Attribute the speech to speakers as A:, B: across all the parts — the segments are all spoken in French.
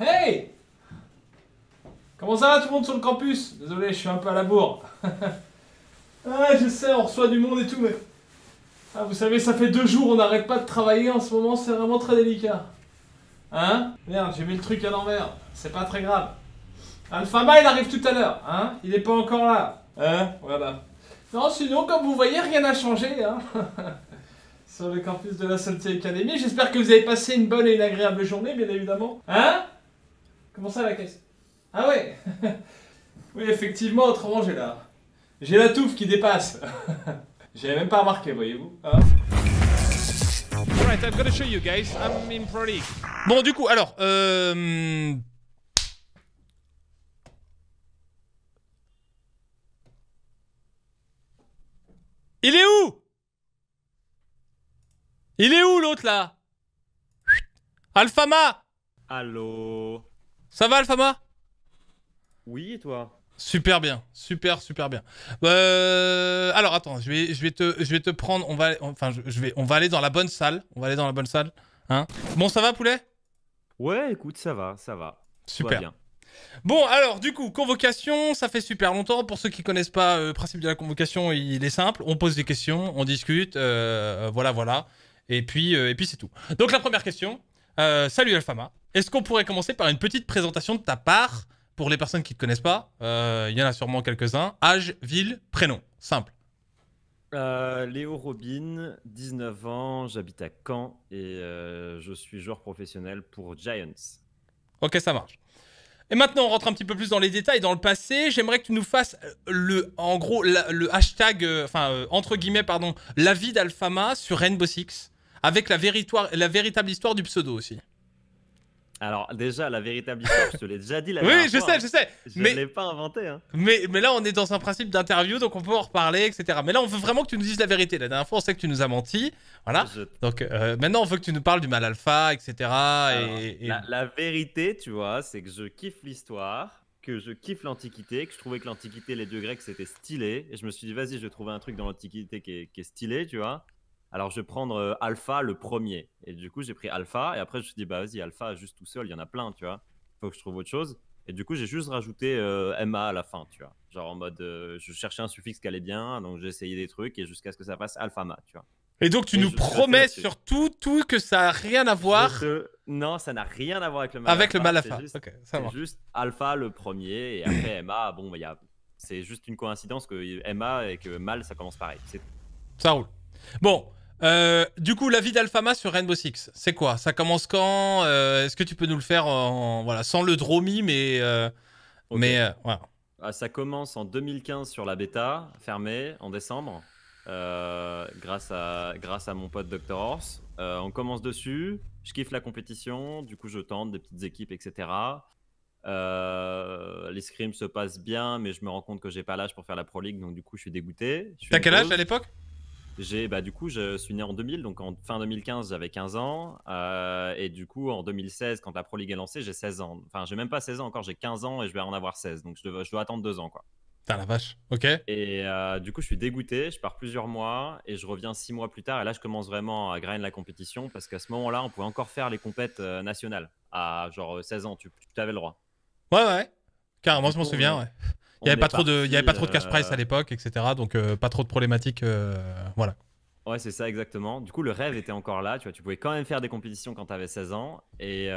A: Hey Comment ça va tout le monde sur le campus Désolé, je suis un peu à la bourre. ah, je sais, on reçoit du monde et tout, mais... Ah, vous savez, ça fait deux jours, on n'arrête pas de travailler en ce moment, c'est vraiment très délicat. Hein Merde, j'ai mis le truc à l'envers. C'est pas très grave. Alphaba, il arrive tout à l'heure, hein Il n'est pas encore là. Hein Voilà. Non, sinon, comme vous voyez, rien n'a changé, hein Sur le campus de la Santé Academy. J'espère que vous avez passé une bonne et une agréable journée, bien évidemment. Hein Comment ça la caisse Ah ouais Oui, effectivement, autrement j'ai la... J'ai la touffe qui dépasse J'avais même pas remarqué, voyez-vous. Ah. I'm show you guys. I'm in Pro Bon, du coup, alors, euh... Il est où Il est où l'autre là Alphama Allô ça va, Alfama Oui, et toi Super bien, super super bien. Euh, alors attends, je vais, je vais te, je vais te prendre, on va, enfin je, vais, on va aller dans la bonne salle, on va aller dans la bonne salle, hein. Bon ça va poulet Ouais, écoute ça va, ça va. Super. Bien. Bon alors du coup convocation, ça fait super longtemps. Pour ceux qui connaissent pas le euh, principe de la convocation, il est simple, on pose des questions, on discute, euh, voilà voilà, et puis et puis c'est tout. Donc la première question, salut Alfama. Est-ce qu'on pourrait commencer par une petite présentation de ta part pour les personnes qui ne te connaissent pas euh, Il y en a sûrement quelques-uns. Âge, ville, prénom. Simple.
B: Euh, Léo Robin, 19 ans, j'habite à Caen et euh, je suis joueur professionnel pour Giants. Ok, ça marche. Et maintenant, on rentre un petit peu plus dans les détails, dans le
A: passé. J'aimerais que tu nous fasses le, en gros, le hashtag, enfin, entre guillemets, pardon, la vie d'Alfama sur Rainbow Six, avec la, la véritable histoire du pseudo aussi. Alors déjà, la véritable histoire, je te l'ai déjà dit. La oui, je sais, je hein. sais. Je mais l'ai pas inventé. Hein. Mais, là, on est dans un principe d'interview, donc on peut en reparler, etc. Mais là, on veut vraiment que tu nous dises la vérité. La dernière fois, on sait que tu nous as menti. Voilà. Donc euh, maintenant, on veut que tu nous parles du mal alpha, etc. et,
B: La, vérité, tu vois, c'est que je kiffe l'histoire, que je kiffe l'Antiquité, que je trouvais que l'Antiquité, les dieux grecs, c'était stylé. Et je me suis dit, vas-y, je vais trouver un truc dans l'Antiquité qui, qui est, stylé, tu vois alors je vais prendre euh, Alpha le premier. Et du coup, j'ai pris Alpha, et après, je me suis dit, bah vas-y, Alpha juste tout seul, il y en a plein, tu vois. Faut que je trouve autre chose. Et du coup, j'ai juste rajouté euh, MA à la fin, tu vois. Genre en mode, euh, je cherchais un suffixe qui allait bien, donc j'ai essayé des trucs, et jusqu'à ce que ça passe alpha ma tu vois. Et donc, tu nous promets surtout tout que ça n'a rien à voir. Non, ça n'a rien à voir avec le mal Avec le mal alpha. Juste, ça juste Alpha le premier, et après MA, bon, bah, y a... c'est juste une coïncidence que MA et que Mal, ça commence pareil. Ça
A: roule. Bon, euh, du coup, la vie d'Alfama sur Rainbow Six, c'est quoi Ça commence quand euh, Est-ce que tu peux nous le faire voilà, sans le Dromi, mais, euh, mais
B: voilà. Ah, ça commence en 2015 sur la bêta, fermée en décembre, grâce, à, grâce à mon pote Dr Horse. on commence dessus, je kiffe la compétition, du coup je tente des petites équipes, etc. les scrims se passent bien, mais je me rends compte que j'ai pas l'âge pour faire la Pro League, donc du coup je suis dégoûté. T'as quel âge à l'époque bah, du coup, je suis né en 2000, donc en fin 2015, j'avais 15 ans. Euh, et du coup, en 2016, quand la Pro League est lancée, j'ai 16 ans. Enfin, j'ai même pas 16 ans encore, j'ai 15 ans et je vais en avoir 16. Donc, je dois, je attendre deux ans, quoi.
A: la vache. Ok.
B: Et euh, du coup, je suis dégoûté. Je pars plusieurs mois et je reviens six mois plus tard. Et là, je commence vraiment à grainer la compétition parce qu'à ce moment-là, on pouvait encore faire les compètes euh, nationales. À genre 16 ans, tu, tu avais le droit.
A: Ouais, ouais. Carrément, je m'en souviens, ouais.
B: Il n'y avait, pas trop, de, y avait pas trop de cash price à euh,
A: l'époque, etc. Donc euh, pas trop de problématiques. Euh, voilà.
B: Ouais, c'est ça exactement. Du coup, le rêve était encore là. Tu vois, tu pouvais quand même faire des compétitions quand tu avais 16 ans. Et,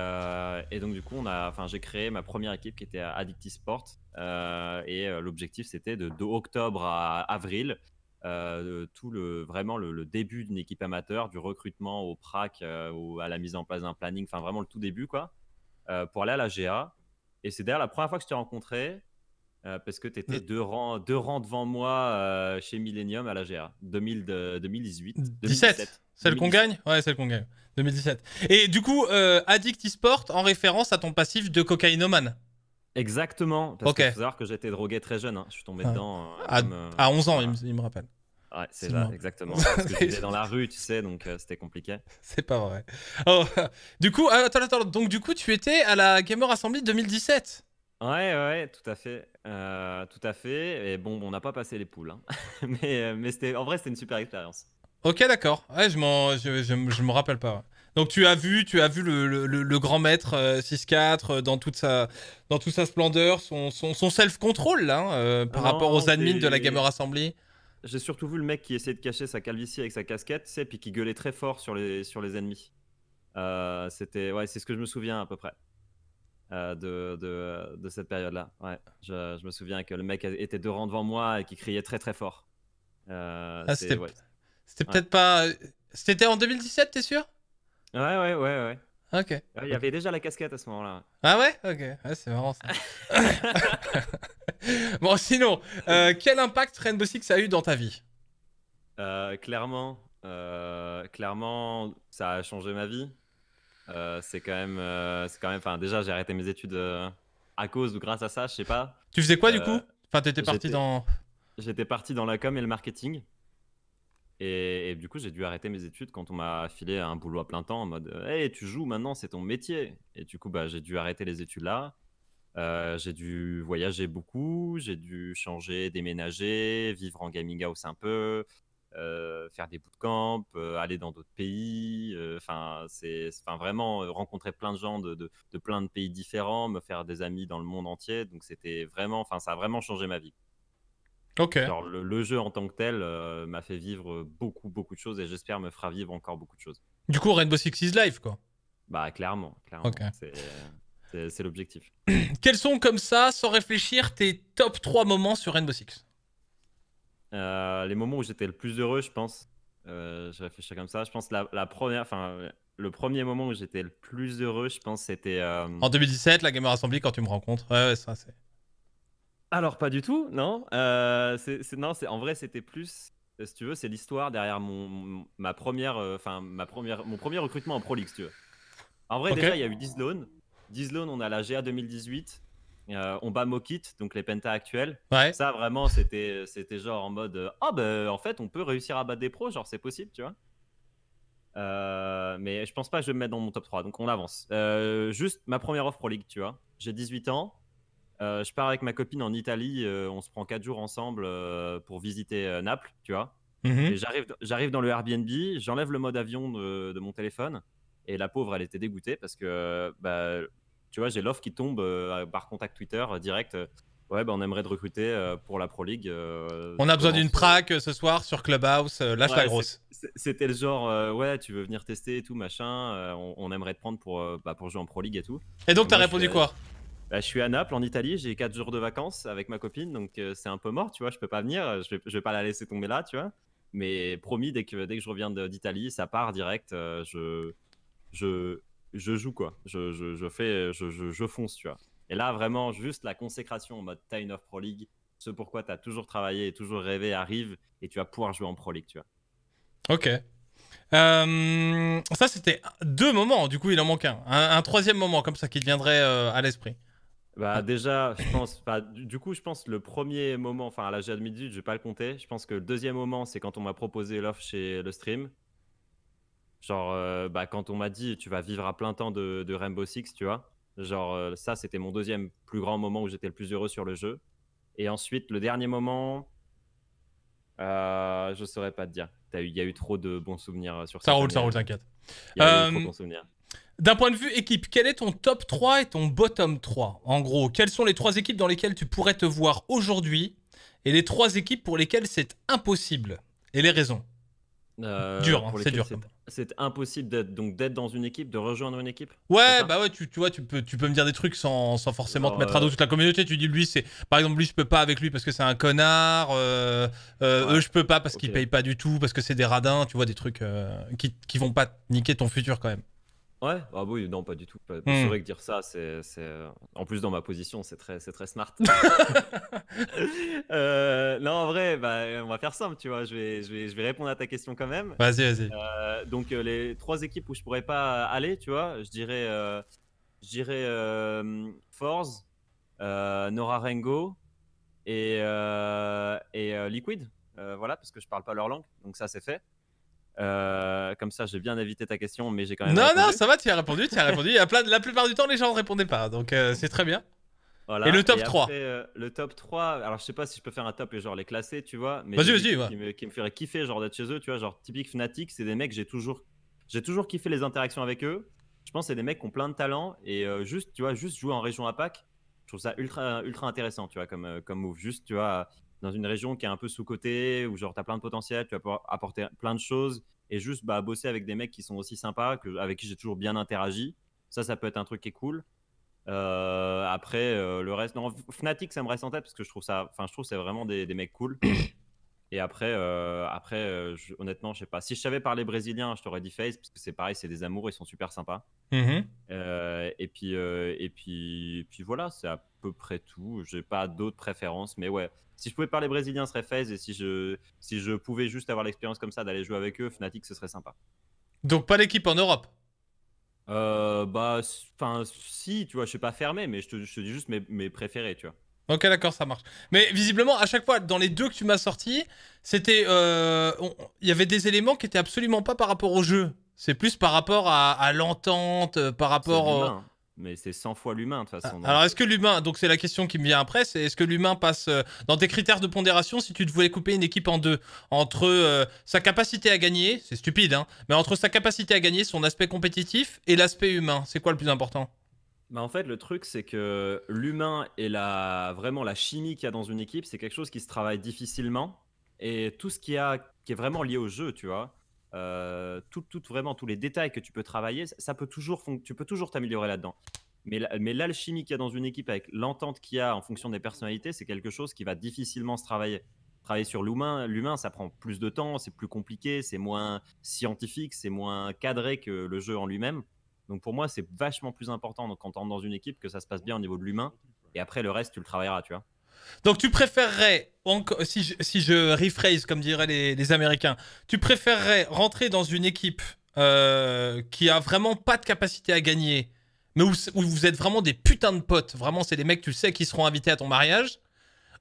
B: donc, du coup, on a, enfin, j'ai créé ma première équipe qui était Addicti Sport. et l'objectif, c'était de, octobre à avril, tout le vraiment le, début d'une équipe amateur, du recrutement au prac, ou à la mise en place d'un planning, enfin vraiment le tout début quoi, pour aller à la GA. Et c'est d'ailleurs la première fois que je t'ai rencontré. Euh, parce que tu étais deux rangs, deux devant moi euh, chez Millennium à la 2000 2018. 2017. celle qu'on gagne Ouais, celle qu'on gagne. 2017. Et du coup, euh,
A: Addict eSport en référence à ton passif de cocaïnomane. Exactement. Parce que faut
B: savoir que j'étais drogué très jeune. Hein. Je suis tombé dedans. À,
A: 11 ans, il, me, rappelle.
B: Ouais, c'est là, exactement. Parce que j'étais dans la rue, tu sais, donc c'était compliqué. C'est pas vrai. Oh, du coup, ah, attends,
A: attends. Donc, du coup, tu étais à la Gamer Assembly 2017
B: Ouais, ouais, tout à fait, euh, tout à fait. Et bon, on n'a pas passé les poules, hein. mais, euh, mais en vrai, c'était une super expérience.
A: Ok, d'accord. je m'en, je, me rappelle pas. Donc tu as vu, tu as vu le, grand maître 6-4 euh, dans toute sa, dans toute sa splendeur, son, son, self-control hein, par rapport aux admins de la Gamer
B: Assembly. J'ai surtout vu le mec qui essayait de cacher sa calvitie avec sa casquette, c'est puis qui gueulait très fort sur les, sur les ennemis. c'était, ouais, c'est ce que je me souviens à peu près. Euh, de, de, de, cette période-là. Ouais. Je, me souviens que le mec était deux rangs devant moi et qui criait très très fort. Euh, ah, c'était peut-être pas. C'était en 2017, t'es sûr Ouais, ouais, ouais, ouais. Ok. Il y avait
A: déjà la casquette à ce moment-là. Ah ouais Ok, c'est marrant ça. bon, sinon, euh, quel impact Rainbow Six a eu dans ta vie
B: Clairement, clairement, ça a changé ma vie. Euh, c'est quand même, euh, c'est quand même. déjà, j'ai arrêté mes études euh, à cause ou grâce à ça, je sais pas. Tu faisais quoi du coup Enfin, parti dans. J'étais parti dans la com et le marketing. Et, du coup, j'ai dû arrêter mes études quand on m'a filé un boulot à plein temps en mode Hey, tu joues maintenant, c'est ton métier. Et du coup, bah, j'ai dû arrêter les études là. j'ai dû voyager beaucoup, j'ai dû changer, déménager, vivre en gaming house un peu, euh, faire des bootcamps, camp, euh, aller dans d'autres pays, euh, enfin c'est vraiment rencontrer plein de gens de, de, plein de pays différents, me faire des amis dans le monde entier. Donc c'était vraiment, enfin ça a vraiment changé ma vie. Ok. Alors, le, jeu en tant que tel m'a fait vivre beaucoup beaucoup de choses et j'espère me fera vivre encore beaucoup de choses. Du coup Rainbow Six is Life quoi. Bah clairement, clairement. C'est l'objectif. Quels sont comme ça, sans réfléchir, tes
A: top 3 moments sur Rainbow Six
B: euh, les moments où j'étais le plus heureux, je pense, euh, je réfléchis comme ça, je pense la, première, enfin, le premier moment où j'étais le plus heureux, je pense, c'était. Euh, en
A: 2017, la Gamer Assembly, quand tu me rencontres. Ouais, ouais, ça, c'est.
B: Alors, pas du tout, non. c'est, non c'est, en vrai, c'était plus. Si tu veux, c'est l'histoire derrière mon, ma première, enfin, ma première, mon premier recrutement en Pro League, si tu veux. En vrai, déjà, il y a eu 10 Dislone, on a la GA 2018. Euh, on bat Mokit, donc les pentas actuels. Ça, vraiment, c'était, euh, c'était genre en mode euh, Ah, oh, en fait, on peut réussir à battre des pros, genre, c'est possible, tu vois. mais je pense pas que je vais me mettre dans mon top 3, donc on avance. juste ma première offre Pro League, tu vois. J'ai 18 ans. je pars avec ma copine en Italie. on se prend 4 jours ensemble pour visiter Naples, tu vois. Mhm. j'arrive, j'arrive dans le Airbnb, j'enlève le mode avion de, mon téléphone. Et la pauvre, elle était dégoûtée parce que bah, tu vois, j'ai l'offre qui tombe euh, par contact Twitter euh, direct. Euh, ouais, bah, on aimerait te recruter pour la Pro League. on a besoin d'une
A: prac ce soir sur Clubhouse, lâche la grosse.
B: C'était le genre, ouais, tu veux venir tester et tout, machin, on, aimerait te prendre pour, bah, pour jouer en Pro League et tout. Et donc, t'as répondu quoi bah, je suis à Naples, en Italie, j'ai 4 jours de vacances avec ma copine, donc c'est un peu mort, tu vois, je peux pas venir, je vais, vais pas la laisser tomber là, tu vois. Mais promis, dès que, dès que je reviens d'Italie, ça part direct, je, je, je joue quoi. Je, fais, je, je, fonce, tu vois. Et là, vraiment, juste la consécration en mode Time of Pro League, ce pourquoi as toujours travaillé et toujours rêvé arrive et tu vas pouvoir jouer en Pro League, tu vois.
A: Ok. Euh, ça, c'était deux moments, du coup, il en manque un. Un,
B: troisième moment comme ça qui viendrait euh, à l'esprit. Bah déjà, je pense, bah, du coup, je pense le premier moment, enfin à l'âge de midi, je vais pas le compter. Je pense que le deuxième moment, c'est quand on m'a proposé l'offre chez le stream. Genre, euh, bah, quand on m'a dit tu vas vivre à plein temps de, Rainbow Six, tu vois, genre, euh, ça, c'était mon deuxième plus grand moment où j'étais le plus heureux sur le jeu. Et ensuite, le dernier moment, euh, je saurais pas te dire. Il y a eu trop de bons souvenirs euh, sur ça. Ça roule, ça roule, t'inquiète. Il y a trop de bons souvenirs.
A: D'un point de vue équipe, quel est ton top 3 et ton bottom 3 En gros, quelles sont les trois équipes dans lesquelles tu pourrais te voir aujourd'hui et les trois équipes pour lesquelles c'est impossible Et les raisons
B: euh, Dur, hein, c'est dur c'est impossible d'être donc d'être dans une équipe, de rejoindre une équipe. Ouais,
A: bah ouais, tu, vois, tu peux, tu peux me dire des trucs sans, forcément te bah mettre à dos toute la communauté. Tu dis lui, c'est par exemple lui, je peux pas avec lui parce que c'est un connard. Euh, euh, eux, je peux pas parce qu'il qu'ils payent pas du tout, parce que c'est des radins. Tu vois des trucs euh, qui, qui vont pas niquer ton futur quand même.
B: Ouais, ah oui, non, pas du tout. C'est hmm. vrai que dire ça, c'est, euh, En plus, dans ma position, c'est très, c'est très smart. euh, non, en vrai, bah, on va faire simple, tu vois. Je vais, je vais, je vais répondre à ta question quand même. Vas-y, vas-y. Euh, donc, euh, les trois équipes où je pourrais pas aller, tu vois, je dirais, euh, Force, Nora Rengo et, et Liquid. voilà, parce que je parle pas leur langue, donc ça, c'est fait. Euh, comme ça, j'ai bien évité ta question, mais j'ai quand même. Non, non, ça va, tu as répondu, tu as répondu. Il y la plupart du temps, les gens ne répondaient pas, donc euh, c'est très bien. Voilà. Et le top 3 euh, Le top 3, alors je sais pas si je peux faire un top et genre les classer, tu vois. Mais qui, me, qui ferait kiffer, genre d'être chez eux, tu vois. Genre, typique Fnatic, c'est des mecs, j'ai toujours, j'ai toujours kiffé les interactions avec eux. Je pense que c'est des mecs qui ont plein de talent et juste, tu vois, juste jouer en région APAC je trouve ça ultra, ultra intéressant, tu vois, comme, comme move. Juste, tu vois, dans une région qui est un peu sous-cotée, où genre, tu as plein de potentiel, tu vas pouvoir apporter plein de choses, et juste bah, bosser avec des mecs qui sont aussi sympas, que, avec qui j'ai toujours bien interagi. Ça, ça peut être un truc qui est cool. Euh, après, euh, le reste, non, Fnatic, ça me reste en tête parce que je trouve ça, enfin, je trouve c'est vraiment des, des, mecs cool. Et après, euh, après, je, honnêtement, je sais pas. Si je savais parler brésilien, je t'aurais dit Face parce que c'est pareil, c'est des amours, ils sont super sympas. Mm-hmm. et puis, et puis, puis voilà, c'est peu près tout. J'ai pas d'autres préférences, mais ouais. Si je pouvais parler brésilien, ce serait FaZe, et si je, si je pouvais juste avoir l'expérience comme ça d'aller jouer avec eux, Fnatic, ce serait sympa. Donc pas l'équipe en Europe euh, Bah, enfin, si, tu vois, je suis pas fermé, mais je te, dis juste mes, mes préférés, tu vois.
A: Ok, d'accord, ça marche. Mais visiblement, à chaque fois, dans les deux que tu m'as sortis, c'était, euh, il y avait des éléments qui étaient absolument pas par rapport au jeu. C'est plus par rapport à, à l'entente, euh, par rapport. Hein
B: mais c'est 100 fois l'humain de toute ah, façon.
A: alors est-ce que l'humain, donc c'est la question qui me vient après, c'est est-ce que l'humain passe euh, dans tes critères de pondération si tu te voulais couper une équipe en deux entre euh, sa capacité à gagner, c'est stupide, hein, mais entre sa capacité à gagner, son aspect compétitif et l'aspect humain, c'est quoi le plus important
B: bah en fait, le truc, c'est que l'humain et la, vraiment la chimie qu'il y a dans une équipe, c'est quelque chose qui se travaille difficilement. Et tout ce qui, a, qui est vraiment lié au jeu, tu vois, euh, tout, vraiment tous les détails que tu peux travailler, ça peut toujours, tu peux toujours t'améliorer là-dedans. Mais, mais l'alchimie qu'il y a dans une équipe avec l'entente qu'il y a en fonction des personnalités, c'est quelque chose qui va difficilement se travailler. Travailler sur l'humain, l'humain, ça prend plus de temps, c'est plus compliqué, c'est moins scientifique, c'est moins cadré que le jeu en lui-même. Donc pour moi, c'est vachement plus important quand on est dans une équipe que ça se passe bien au niveau de l'humain. Et après, le reste, tu le travailleras, tu vois. Donc tu préférerais, si je, si je rephrase comme diraient les, Américains, tu préférerais
A: rentrer dans une équipe euh, qui a vraiment pas de capacité à gagner, mais où, où vous êtes vraiment des putains de potes, vraiment c'est des mecs tu sais qui seront invités à ton mariage,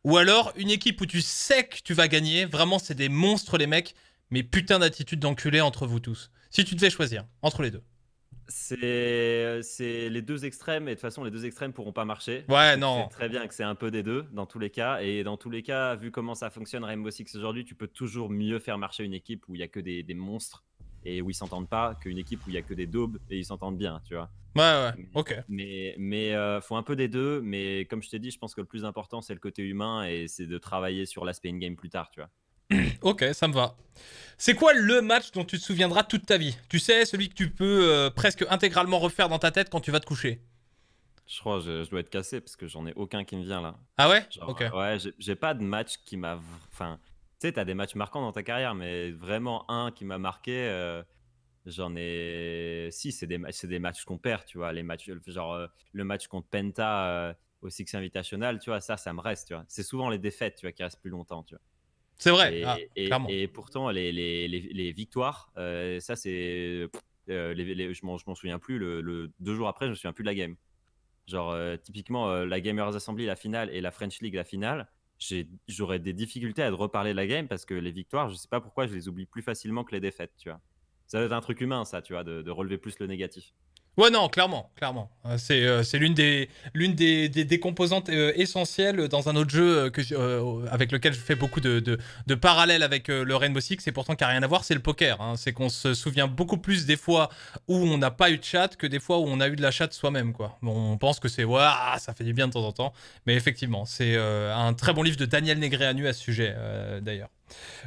A: ou alors une équipe où tu sais que tu vas gagner, vraiment c'est des monstres les mecs, mais putain d'attitude d'enculé entre vous tous. Si tu devais choisir entre les deux.
B: Euh, c'est les deux extrêmes, et de toute façon, les deux extrêmes pourront pas marcher. Ouais, non. très bien que c'est un peu des deux, dans tous les cas. Et dans tous les cas, vu comment ça fonctionne Rainbow Six aujourd'hui, tu peux toujours mieux faire marcher une équipe où il y a que des, monstres et où ils s'entendent pas qu'une équipe où il y a que des daubes et ils s'entendent bien, tu vois. Ouais, ouais, ok. Mais, mais euh, faut un peu des deux, mais comme je t'ai dit, je pense que le plus important, c'est le côté humain et c'est de travailler sur l'aspect in-game plus tard, tu vois. ok, ça me va. C'est quoi le
A: match dont tu te souviendras toute ta vie Tu sais, celui que tu peux euh, presque intégralement refaire dans ta tête quand tu vas te
B: coucher Je crois que je, dois être cassé parce que j'en ai aucun qui me vient là. Ah ouais Ok. Euh, ouais, j'ai pas de match qui m'a. Enfin, tu sais, t'as des matchs marquants dans ta carrière, mais vraiment un qui m'a marqué. Euh, j'en ai. Si, c'est des, matchs, des matchs qu'on perd, tu vois. Les matchs, genre le match contre Penta au Six Invitational, tu vois, ça, ça me reste, tu vois. C'est souvent les défaites, tu vois, qui restent plus longtemps, tu vois. C'est vrai. Ah, et, pourtant, les, les, victoires, euh, ça, c'est. Euh, je m'en souviens plus. Le, deux jours après, je me souviens plus de la game. Genre, euh, typiquement, la Gamers Assembly, la finale, et la French League, la finale, j'aurais des difficultés à reparler de la game parce que les victoires, je sais pas pourquoi, je les oublie plus facilement que les défaites, tu vois. Ça doit être un truc humain, ça, tu vois, de relever plus le négatif. Ouais, non, clairement, clairement.
A: Euh, euh, c'est l'une des, l'une des, composantes euh, essentielles dans un autre jeu que, avec lequel je fais beaucoup de, parallèles avec le Rainbow Six, et pourtant qui n'a rien à voir, c'est le poker. Hein. C'est qu'on se souvient beaucoup plus des fois où on n'a pas eu de chat que des fois où on a eu de la chat soi-même. on pense que c'est, ouais, ça fait du bien de temps en temps. Mais effectivement, c'est un très bon livre de Daniel Negreanu à ce sujet, d'ailleurs.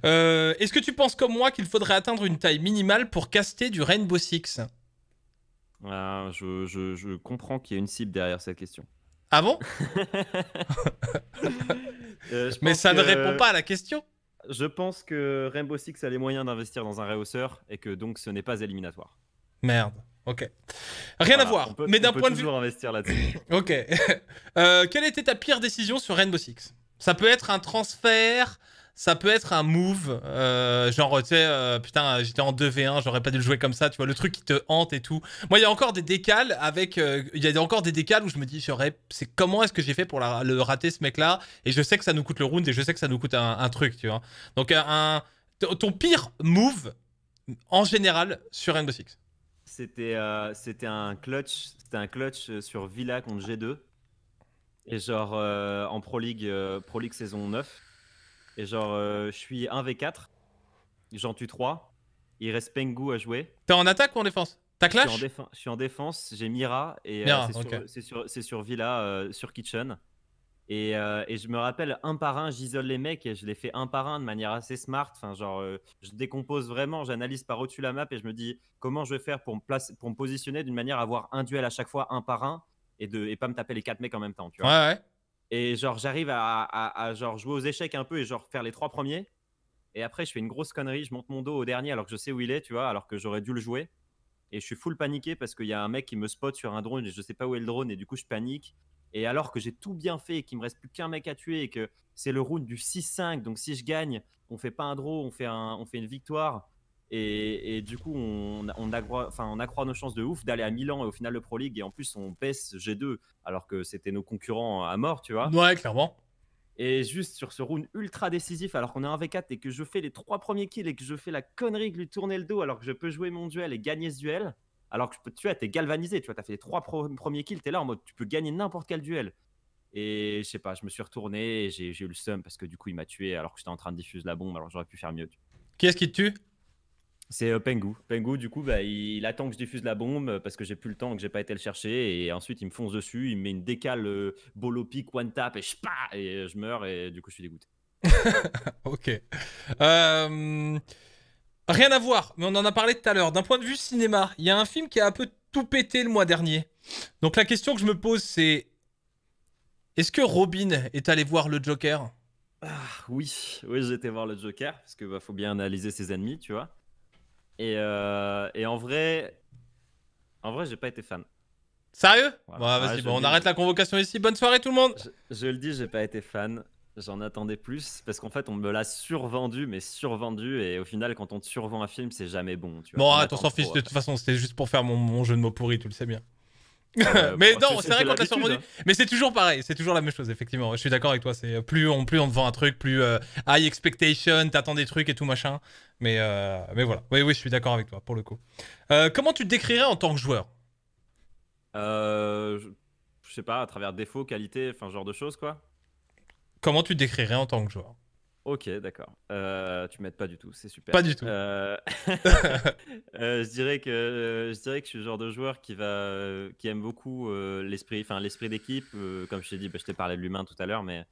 A: Est-ce que tu penses comme moi qu'il faudrait atteindre une taille minimale pour caster du Rainbow Six
B: ah, je, comprends qu'il y a une cible derrière cette question. Ah bon euh, Mais ça ne répond pas à la question. Je pense que Rainbow Six a les moyens d'investir dans un réhausseur et que donc ce n'est pas éliminatoire.
A: Merde. Ok.
B: Rien à voir. mais d'un point de vue. investir là-dessus. ok. Euh, quelle était ta pire décision sur Rainbow Six Ça
A: peut être un transfert, ça peut être un move, euh, genre, tu sais, euh, putain, j'étais en 2v1, j'aurais pas dû le jouer comme ça, tu vois, le truc qui te hante et tout. Moi, il y a encore des décales avec. Euh, il y a encore des décales où je me dis, C'est comment est-ce que j'ai fait pour le rater, ce mec-là Et je sais que ça nous coûte le round et je sais que ça nous coûte un, truc, tu vois. Donc, euh, un, ton pire move,
B: en général, sur Rainbow Six C'était c'était un clutch, c'était un clutch sur Villa contre G2. Et genre, en Pro League, Pro League saison 9. Et genre, euh, je suis 1v4, j'en tue 3, il reste Pengu à jouer. T'es en attaque ou en défense T'as clash je suis, en défense, j'ai Mira, et euh, c'est sur, Villa, euh, sur Kitchen. Et, je me rappelle, un par un, j'isole les mecs et je les fais un par un de manière assez smart. Enfin, genre, je décompose vraiment, j'analyse par au-dessus la map et je me dis comment je vais faire pour me, pour me positionner d'une manière à avoir un duel à chaque fois, un par un, et, de, et pas me taper les quatre mecs en même temps. Tu vois ouais, ouais. Et genre, j'arrive à, genre jouer aux échecs un peu et genre faire les trois premiers. Et après, je fais une grosse connerie, je monte mon dos au dernier alors que je sais où il est, tu vois, alors que j'aurais dû le jouer. Et je suis full paniqué parce qu'il y a un mec qui me spot sur un drone et je sais pas où est le drone et du coup, je panique. Et alors que j'ai tout bien fait et qu'il me reste plus qu'un mec à tuer et que c'est le round du 6-5, donc si je gagne, on fait pas un draw, on fait, on fait une victoire. Et, du coup, on, accroît, nos chances de ouf d'aller à Milan et au final de Pro League. Et en plus, on baisse G2 alors que c'était nos concurrents à mort, tu vois. Ouais, clairement. Et juste sur ce round ultra décisif, alors qu'on est en v 4 et que je fais les trois premiers kills et que je fais la connerie de lui tourner le dos alors que je peux jouer mon duel et gagner ce duel, alors que je peux, tu vois, t'es galvanisé, tu vois, t'as fait les trois premiers kills, t'es là en mode tu peux gagner n'importe quel duel. Et je sais pas, je me suis retourné j'ai eu le sum parce que du coup il m'a tué alors que j'étais en train de diffuser la bombe alors j'aurais pu faire mieux. Qui est-ce qui te tue c'est euh, Pengou. Pengu. du coup, bah, il, attend que je diffuse la bombe euh, parce que j'ai plus le temps, que j'ai pas été le chercher. Et ensuite, il me fonce dessus, il me met une décale euh, bolopique, one tap, et je, et je meurs. Et du coup, je suis dégoûté. ok. Rien à
A: voir, mais on en a parlé tout à l'heure. D'un point de vue cinéma, il y a un film qui a un peu tout pété le mois dernier. Donc la question que je me pose, c'est est-ce que Robin est allé voir le Joker
B: ah, Oui, oui, j'étais voir le Joker parce que bah, faut bien analyser ses ennemis, tu vois. Euh, et, en vrai, en vrai, j'ai pas été fan. Sérieux ah, on arrête la convocation ici. Bonne soirée tout le monde. Je, le dis, j'ai pas été fan. J'en attendais plus parce qu'en fait, on me l'a survendu, mais survendu. Et au final, quand on te survend un film, c'est jamais bon. bon, arrête, on s'en fiche. De toute
A: façon, c'était juste pour faire mon, mon, jeu de mots pourri, tu le sais bien. Euh, mais non, c'est vrai qu'on t'a survendu. Mais c'est toujours pareil, c'est toujours la même chose, effectivement. Je suis d'accord avec toi. C'est plus on, plus on te vend un truc, plus euh, high expectation, t'attends des trucs et tout machin. Mais, euh, mais voilà. Oui, oui, je suis d'accord avec toi pour le coup.
B: comment tu te décrirais en tant que joueur je... sais pas, à travers défaut, qualité, enfin, genre de choses quoi. Comment tu te
A: décrirais en tant que joueur
B: Ok, d'accord. Euh, tu m'aides pas du tout, c'est super. Pas du tout. Euh, euh, je dirais que euh, je dirais que je suis le genre de joueur qui va qui aime beaucoup l'esprit, enfin l'esprit d'équipe. comme je t'ai dit, bah, je t'ai parlé de l'humain tout à l'heure, mais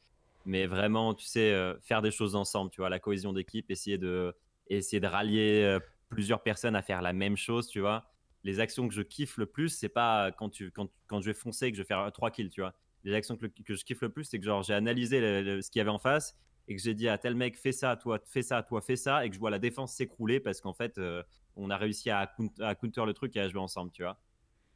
B: mais vraiment, tu sais, faire des choses ensemble, tu vois, la cohésion d'équipe, essayer de essayer de rallier plusieurs personnes à faire la même chose, tu vois. Les actions que je kiffe le plus, c'est pas quand tu quand, quand je vais foncer et que je vais faire trois kills, tu vois. Les actions que, que je kiffe le plus, c'est que genre j'ai analysé ce qu'il y avait en face et que j'ai dit à tel mec fais ça toi, fais ça toi, fais ça, et que je vois la défense s'écrouler parce qu'en fait, euh, on a réussi à, counter, le truc et à jouer ensemble, tu vois.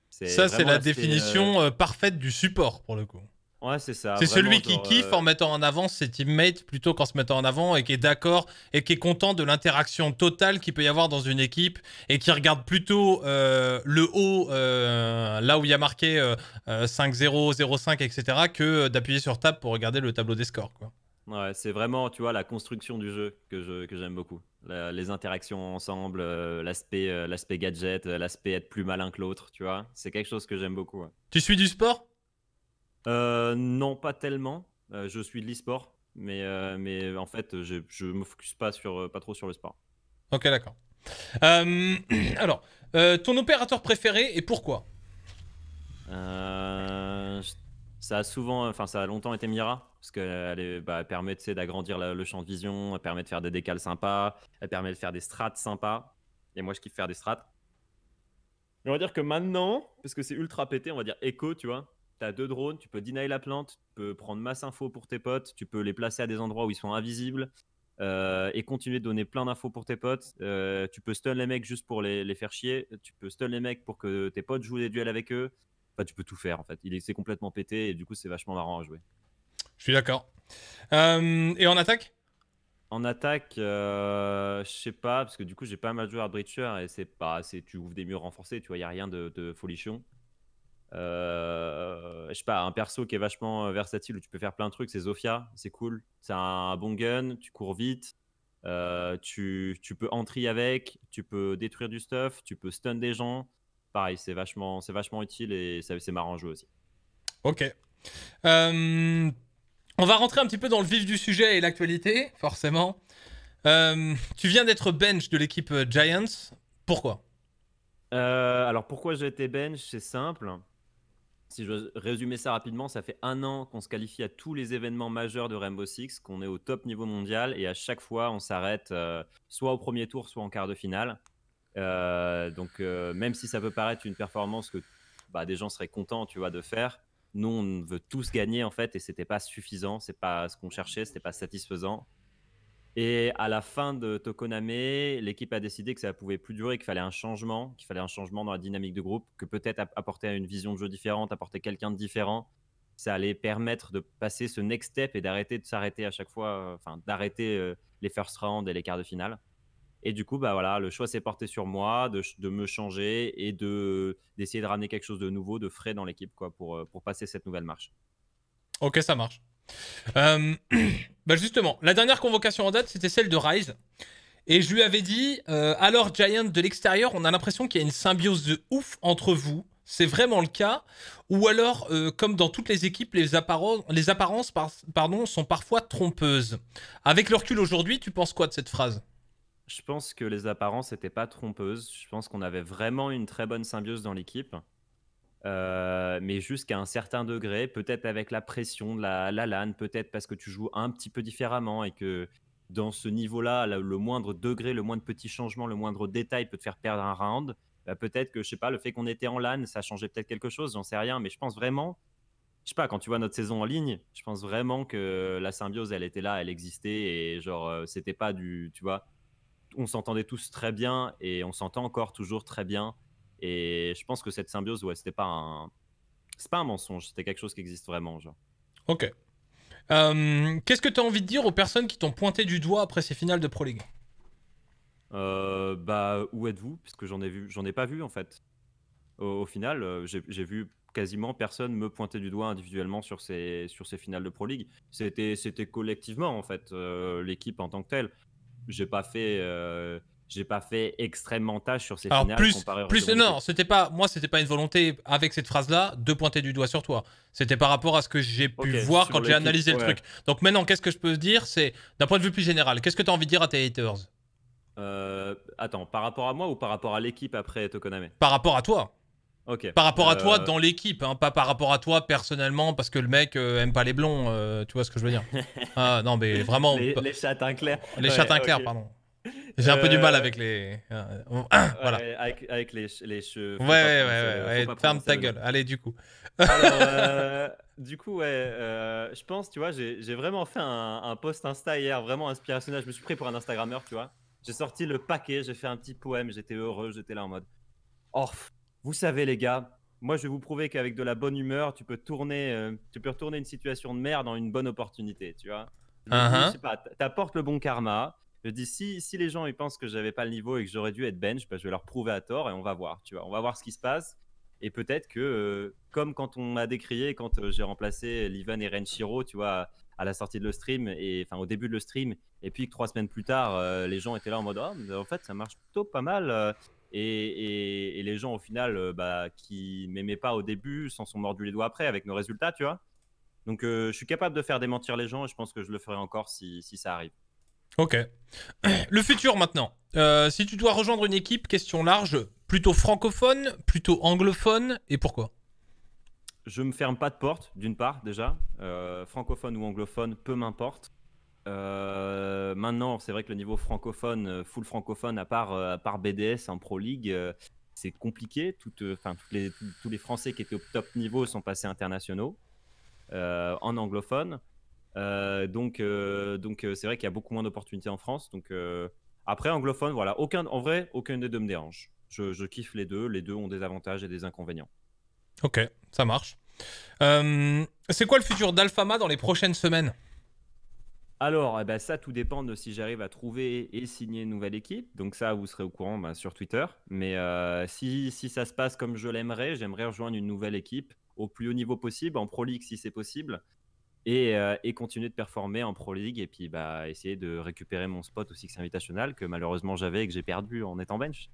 B: Ça, c'est la définition
A: euh, euh, parfaite du support pour le coup. Ouais, c'est ça. C'est celui qui kiffe en mettant en avant ses teammates plutôt qu'en se mettant en avant et qui est d'accord et qui est content de l'interaction totale qu'il peut y avoir dans une équipe et qui regarde plutôt le haut, là où il y a marqué 5-0, 0-5, etc., que d'appuyer sur table pour regarder le tableau des scores. Quoi.
B: Ouais, c'est vraiment, tu vois, la construction du jeu que je, que j'aime beaucoup. les interactions ensemble, euh, l'aspect, euh, l'aspect gadget, euh, l'aspect être plus malin que l'autre, tu vois. C'est quelque chose que j'aime beaucoup.
A: Tu suis du sport
B: Non, pas tellement. je suis de le mais, mais en fait, je ne me focus pas, sur, pas trop sur le sport. Ok, d'accord. alors, ton opérateur préféré et pourquoi ça a souvent, enfin, ça longtemps été Mira, parce qu'elle euh, bah, permet d'agrandir le champ de vision, elle permet de faire des décals sympas, elle permet de faire des strats sympas. Et moi, je kiffe faire des strats. on va dire que maintenant, parce que c'est ultra pété, on va dire écho, tu vois. Tu as deux drones, tu peux deny la plante, tu peux prendre masse info pour tes potes, tu peux les placer à des endroits où ils sont invisibles euh, et continuer de donner plein d'infos pour tes potes. Euh, tu peux stun les mecs juste pour les, les, faire chier, tu peux stun les mecs pour que tes potes jouent des duels avec eux tu peux tout faire en fait. Il est, complètement pété et du coup, c'est vachement marrant à jouer. Je suis d'accord. Euh, et en attaque En attaque, euh, je sais pas, parce que du coup, j'ai pas mal joué à Breacher et c'est pas, assez tu ouvres des murs renforcés, tu vois, il y a rien de, folichon. Euh, je sais pas, un perso qui est vachement versatile où tu peux faire plein de trucs, c'est Zofia, c'est cool. C'est un, bon gun, tu cours vite, euh, tu, tu, peux entrer avec, tu peux détruire du stuff, tu peux stun des gens, pareil, c'est vachement, c'est vachement utile et c'est marrant jouer aussi. Ok. Euh, on va rentrer un petit peu dans le vif du
A: sujet et l'actualité, forcément. Euh, tu viens d'être bench de l'équipe euh, Giants. Pourquoi
B: Alors pourquoi j'ai été bench C'est simple. Si je résumais ça rapidement, ça fait un an qu'on se qualifie à tous les événements majeurs de Rainbow Six, qu'on est au top niveau mondial et à chaque fois on s'arrête soit au premier tour, soit en quart de finale. Euh, donc, euh, même si ça peut paraître une performance que bah, des gens seraient contents, tu vois, de faire, nous, on veut tous gagner en fait, et c'était pas suffisant, c'est pas ce qu'on cherchait, c'était pas satisfaisant. Et à la fin de Tokoname, l'équipe a décidé que ça pouvait plus durer, qu'il fallait un changement, qu'il fallait un changement dans la dynamique de groupe, que peut-être apporter une vision de jeu différente, apporter quelqu'un de différent, ça allait permettre de passer ce next step et d'arrêter de s'arrêter à chaque fois, euh, enfin d'arrêter les first rounds et les quarts de finale. Et du coup, bah voilà, le choix s'est porté sur moi de, de me changer et de d'essayer de ramener quelque chose de nouveau, de frais dans l'équipe, quoi, pour, euh, pour passer cette nouvelle marche.
A: Ok, ça marche. bah justement, la dernière convocation en date, c'était celle de Rise. Et je lui avais dit, euh, alors Giant de l'extérieur, on a l'impression qu'il y a une symbiose de ouf entre vous. C'est vraiment le cas. Ou alors, euh, comme dans toutes les équipes, les, apparences, les apparences pardon, sont parfois trompeuses.
B: Avec le recul aujourd'hui, tu penses quoi de cette phrase je pense que les apparences n'étaient pas trompeuses. Je pense qu'on avait vraiment une très bonne symbiose dans l'équipe. Euh, mais jusqu'à un certain degré, peut-être avec la pression de la, la LAN, peut-être parce que tu joues un petit peu différemment et que dans ce niveau-là, le moindre degré, le moindre petit changement, le moindre détail peut te faire perdre un round. Bah, peut-être que, je sais pas, le fait qu'on était en LAN, ça changeait peut-être quelque chose, j'en sais rien, mais je pense vraiment, je sais pas, quand tu vois notre saison en ligne, je pense vraiment que la symbiose, elle était là, elle existait et genre, euh, c'était pas du, tu vois, on s'entendait tous très bien et on s'entend encore toujours très bien. Et je pense que cette symbiose, ouais, c'était pas un, c'est pas un mensonge, c'était quelque chose qui existe vraiment, genre.
A: Ok. Euh, qu'est-ce que tu as envie de dire aux personnes qui t'ont pointé du doigt après ces finales de Pro League
B: euh, Bah, où êtes-vous Parce que j'en ai vu, j'en ai pas vu en fait. Au, final, euh, j'ai vu quasiment personne me pointer du doigt individuellement sur ces, sur ces finales de Pro League. C'était collectivement, en fait, l'équipe en tant que telle j'ai pas fait euh, j'ai pas fait extrêmement tâche sur ces finales plus, plus non,
A: c'était pas moi c'était pas une volonté avec cette phrase là de pointer du doigt sur toi. C'était par rapport à ce que j'ai pu voir quand j'ai analysé le truc. Donc maintenant qu'est-ce que je peux dire c'est d'un point de vue plus général, qu'est-ce que tu as envie de dire à tes haters euh, attends, par rapport
B: à moi ou par rapport à l'équipe après Tokoname
A: Par rapport à toi.
B: Par rapport à toi, euh, dans
A: l'équipe, hein, pas par rapport à toi personnellement, parce que le mec euh, aime pas les blonds, euh, tu vois ce que je veux dire. ah, non, mais vraiment. Les, les châtains clairs. Les châtains clairs, pardon. J'ai un peu du mal avec
B: les. voilà. avec, les, les cheveux. ouais, ouais, ouais, Ferme ta gueule. Allez, du coup. du coup, ouais, je pense, tu vois, j'ai vraiment fait un, post Insta hier, vraiment inspirationnel. Je me suis pris pour un Instagrammeur, tu vois. J'ai sorti le paquet, j'ai fait un petit poème, j'étais heureux, j'étais là en mode. Orf, vous savez, les gars, moi, je vais vous prouver qu'avec de la bonne humeur, tu peux tourner, euh, tu peux retourner une situation de merde dans une bonne opportunité, tu vois. Uh-huh. sais pas, t'apportes le bon karma. Je dis si, si les gens ils pensent que j'avais pas le niveau et que j'aurais dû être bench, bah, je vais leur prouver à tort et on va voir, tu vois. On va voir ce qui se passe. Et peut-être que, euh, comme quand on m'a décrié, quand euh, j'ai remplacé Livan et Renshiro, tu vois, à la sortie de le stream, et enfin au début de le stream, et puis que trois semaines plus tard, les gens étaient là en mode, oh, en fait, ça marche plutôt pas mal. Et, les gens, au final, qui euh, bah, qui m'aimaient pas au début, s'en sont mordus les doigts après avec nos résultats, tu vois. Donc, euh, je suis capable de faire démentir les gens et je pense que je le ferai encore si, si ça arrive. Ok. Le futur maintenant. Euh, si tu dois rejoindre une
A: équipe, question large, plutôt francophone, plutôt anglophone et pourquoi
B: Je me ferme pas de porte, d'une part, déjà. francophone ou anglophone, peu m'importe. Euh, maintenant, c'est vrai que le niveau francophone, euh, full francophone, à part, euh, à part BDS en Pro League, c'est compliqué. Tout, enfin, les, tous les Français qui étaient au top niveau sont passés internationaux en anglophone. donc, donc c'est vrai qu'il y a beaucoup moins d'opportunités en France. Donc, après, anglophone, voilà, aucun, en vrai, aucun des deux me dérange. Je, kiffe les deux. Les deux ont des avantages et des inconvénients. Ok, ça marche. c'est quoi le futur d'Alphama dans les prochaines semaines alors, eh ben, ça, tout dépend de si j'arrive à trouver et signer une nouvelle équipe. Donc ça, vous serez au courant ben, sur Twitter. Mais euh, si, ça se passe comme je l'aimerais, j'aimerais rejoindre une nouvelle équipe au plus haut niveau possible, en Pro League si c'est possible, et, euh, continuer de performer en Pro League, et puis bah, essayer de récupérer mon spot au Six Invitational, que malheureusement j'avais et que j'ai perdu en étant bench.